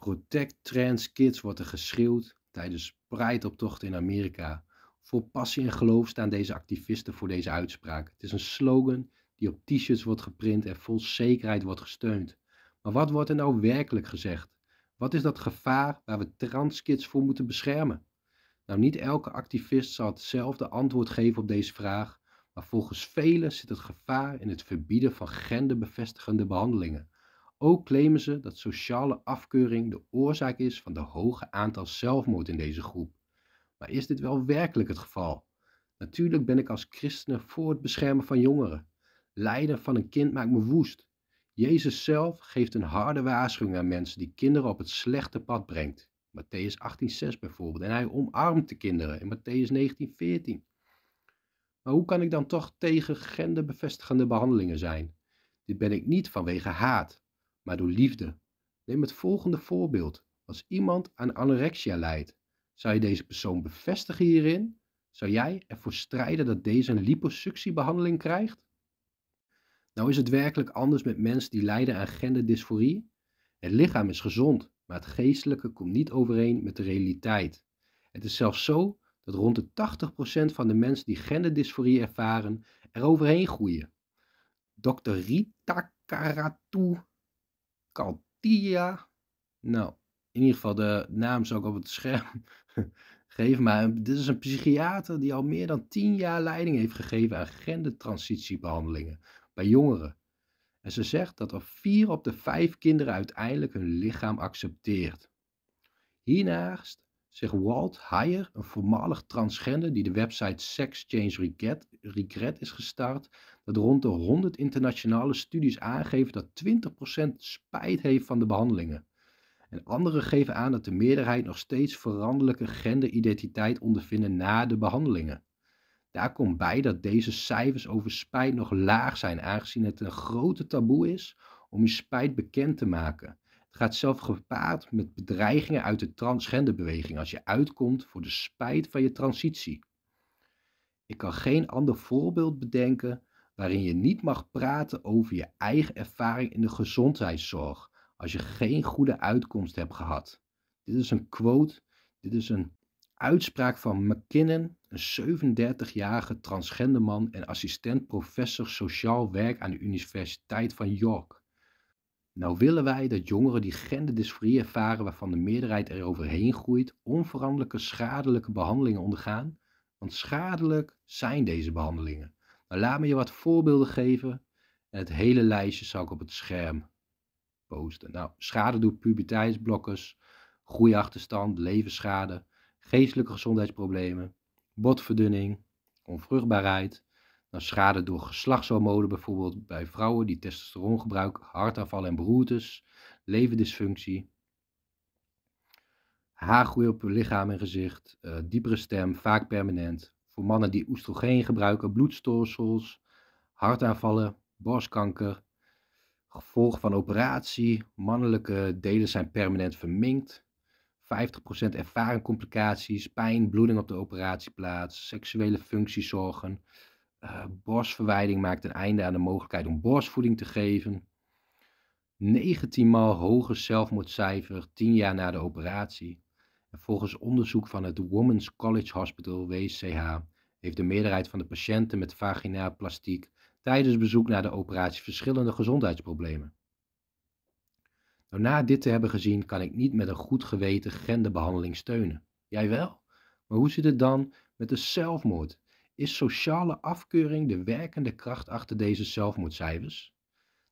Protect trans kids wordt er geschreeuwd tijdens Pride-optochten in Amerika. Vol passie en geloof staan deze activisten voor deze uitspraak. Het is een slogan die op t-shirts wordt geprint en vol zekerheid wordt gesteund. Maar wat wordt er nou werkelijk gezegd? Wat is dat gevaar waar we trans kids voor moeten beschermen? Nou, niet elke activist zal hetzelfde antwoord geven op deze vraag, maar volgens velen zit het gevaar in het verbieden van genderbevestigende behandelingen. Ook claimen ze dat sociale afkeuring de oorzaak is van de hoge aantal zelfmoord in deze groep. Maar is dit wel werkelijk het geval? Natuurlijk ben ik als christenen voor het beschermen van jongeren. Lijden van een kind maakt me woest. Jezus zelf geeft een harde waarschuwing aan mensen die kinderen op het slechte pad brengt. Matthäus 18:6 bijvoorbeeld. En hij omarmt de kinderen in Matthäus 19:14. Maar hoe kan ik dan toch tegen genderbevestigende behandelingen zijn? Dit ben ik niet vanwege haat, maar door liefde. Neem het volgende voorbeeld. Als iemand aan anorexia lijdt, zou je deze persoon bevestigen hierin? Zou jij ervoor strijden dat deze een liposuctiebehandeling krijgt? Nou is het werkelijk anders met mensen die lijden aan genderdysforie? Het lichaam is gezond, maar het geestelijke komt niet overeen met de realiteit. Het is zelfs zo dat rond de 80% van de mensen die genderdysforie ervaren er overheen groeien. Dr. Rita Karatu Kaltia. Nou, in ieder geval de naam is ook op het scherm Geef Maar dit is een psychiater die al meer dan 10 jaar leiding heeft gegeven aan gendertransitiebehandelingen bij jongeren. En ze zegt dat er vier op de vijf kinderen uiteindelijk hun lichaam accepteert. Hiernaast zegt Walt Heyer, een voormalig transgender die de website Sex Change Regret, Regret is gestart, dat rond de 100 internationale studies aangeven dat 20% spijt heeft van de behandelingen. En anderen geven aan dat de meerderheid nog steeds veranderlijke genderidentiteit ondervinden na de behandelingen. Daar komt bij dat deze cijfers over spijt nog laag zijn, aangezien het een grote taboe is om je spijt bekend te maken. Het gaat zelf gepaard met bedreigingen uit de transgenderbeweging als je uitkomt voor de spijt van je transitie. Ik kan geen ander voorbeeld bedenken waarin je niet mag praten over je eigen ervaring in de gezondheidszorg als je geen goede uitkomst hebt gehad. Dit is een quote, dit is een uitspraak van McKinnon, een 37-jarige transgenderman en assistent professor sociaal werk aan de Universiteit van York. Nou willen wij dat jongeren die genderdysforie ervaren waarvan de meerderheid er overheen groeit, onveranderlijke schadelijke behandelingen ondergaan. Want schadelijk zijn deze behandelingen. Nou, laat me je wat voorbeelden geven. En het hele lijstje zal ik op het scherm posten. Nou, schade door puberteitsblokkers, groeiachterstand, levensschade, geestelijke gezondheidsproblemen, botverdunning, onvruchtbaarheid, dan schade door geslachtshormonen, bijvoorbeeld bij vrouwen die testosteron gebruiken, hartafval en beroertes, leverdysfunctie, haargroei op lichaam en gezicht, eh, diepere stem, vaak permanent. Voor mannen die oestrogeen gebruiken, bloedstorsels, hartaanvallen, borstkanker, gevolg van operatie, mannelijke delen zijn permanent verminkt. 50% ervaren complicaties, pijn, bloeding op de operatieplaats, seksuele functiezorgen, eh, borstverwijding maakt een einde aan de mogelijkheid om borstvoeding te geven. 19 maal hoger zelfmoordcijfer 10 jaar na de operatie. En volgens onderzoek van het Women's College Hospital, WCH, heeft de meerderheid van de patiënten met plastiek tijdens bezoek na de operatie verschillende gezondheidsproblemen. Nou, na dit te hebben gezien, kan ik niet met een goed geweten genderbehandeling steunen. Jij wel? Maar hoe zit het dan met de zelfmoord? Is sociale afkeuring de werkende kracht achter deze zelfmoordcijfers?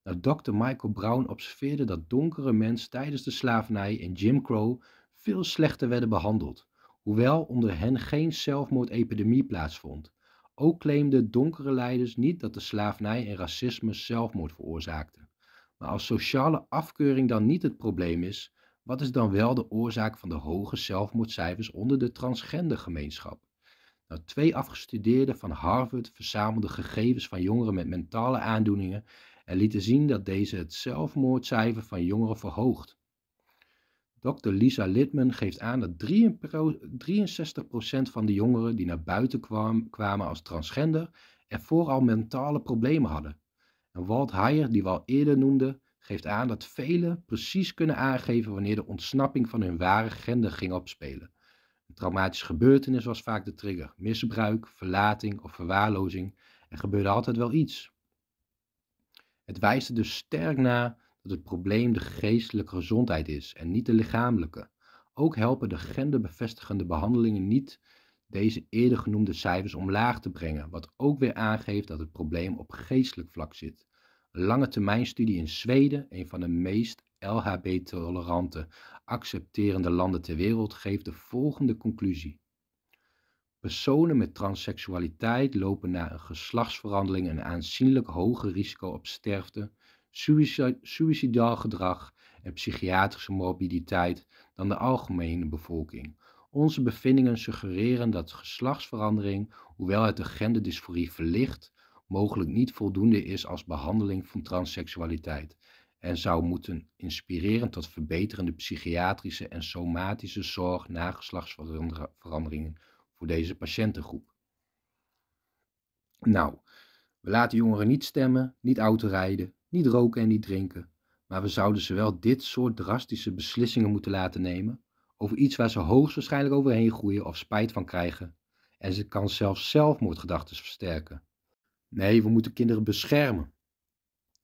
Nou, Dr. Michael Brown observeerde dat donkere mensen tijdens de slavernij en Jim Crow veel slechter werden behandeld, hoewel onder hen geen zelfmoordepidemie plaatsvond. Ook claimden donkere leiders niet dat de slavernij en racisme zelfmoord veroorzaakten. Maar als sociale afkeuring dan niet het probleem is, wat is dan wel de oorzaak van de hoge zelfmoordcijfers onder de transgendergemeenschap? twee afgestudeerden van Harvard verzamelden gegevens van jongeren met mentale aandoeningen en lieten zien dat deze het zelfmoordcijfer van jongeren verhoogt. Dr. Lisa Litman geeft aan dat 63% van de jongeren die naar buiten kwamen als transgender en vooral mentale problemen hadden. En Walt Heyer, die we al eerder noemden, geeft aan dat velen precies kunnen aangeven wanneer de ontsnapping van hun ware gender ging opspelen traumatische gebeurtenis was vaak de trigger. Misbruik, verlating of verwaarlozing. Er gebeurde altijd wel iets. Het wijst er dus sterk na dat het probleem de geestelijke gezondheid is en niet de lichamelijke. Ook helpen de genderbevestigende behandelingen niet deze eerder genoemde cijfers omlaag te brengen, wat ook weer aangeeft dat het probleem op geestelijk vlak zit. Een lange termijn studie in Zweden, een van de meest LHB-tolerante, accepterende landen ter wereld geeft de volgende conclusie. Personen met transseksualiteit lopen na een geslachtsverandering een aanzienlijk hoger risico op sterfte, suicidaal gedrag en psychiatrische morbiditeit dan de algemene bevolking. Onze bevindingen suggereren dat geslachtsverandering, hoewel het de genderdysforie verlicht, mogelijk niet voldoende is als behandeling van transseksualiteit en zou moeten inspireren tot verbeterende psychiatrische en somatische zorg na geslachtsveranderingen voor deze patiëntengroep. Nou, we laten jongeren niet stemmen, niet autorijden, niet roken en niet drinken, maar we zouden ze wel dit soort drastische beslissingen moeten laten nemen over iets waar ze hoogstwaarschijnlijk overheen groeien of spijt van krijgen en ze kan zelfs zelfmoordgedachten versterken. Nee, we moeten kinderen beschermen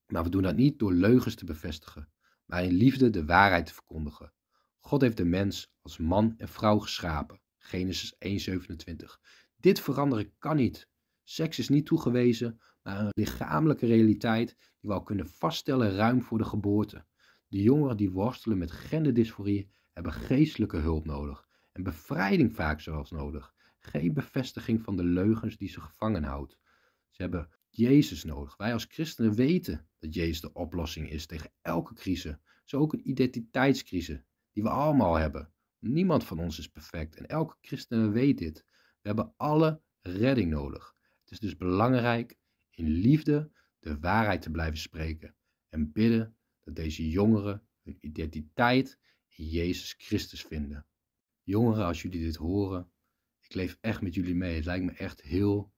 maar we doen dat niet door leugens te bevestigen, maar in liefde de waarheid te verkondigen. God heeft de mens als man en vrouw geschapen. Genesis 1:27. Dit veranderen kan niet. Seks is niet toegewezen, maar een lichamelijke realiteit die we al kunnen vaststellen ruim voor de geboorte. De jongeren die worstelen met genderdysforie hebben geestelijke hulp nodig en bevrijding vaak zelfs nodig. Geen bevestiging van de leugens die ze gevangen houdt. Ze hebben Jezus nodig. Wij als christenen weten dat Jezus de oplossing is tegen elke crisis. Zo ook een identiteitscrisis die we allemaal hebben. Niemand van ons is perfect en elke christen weet dit. We hebben alle redding nodig. Het is dus belangrijk in liefde de waarheid te blijven spreken en bidden dat deze jongeren hun identiteit in Jezus Christus vinden. Jongeren, als jullie dit horen, ik leef echt met jullie mee. Het lijkt me echt heel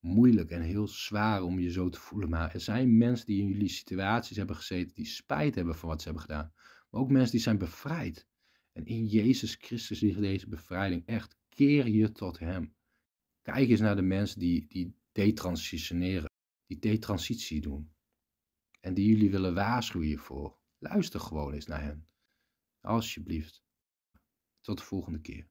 moeilijk en heel zwaar om je zo te voelen. Maar er zijn mensen die in jullie situaties hebben gezeten, die spijt hebben van wat ze hebben gedaan. Maar ook mensen die zijn bevrijd. En in Jezus Christus ligt deze bevrijding. Echt, keer je tot Hem. Kijk eens naar de mensen die, die detransitioneren, die detransitie doen. En die jullie willen waarschuwen hiervoor. Luister gewoon eens naar hen. Alsjeblieft. Tot de volgende keer.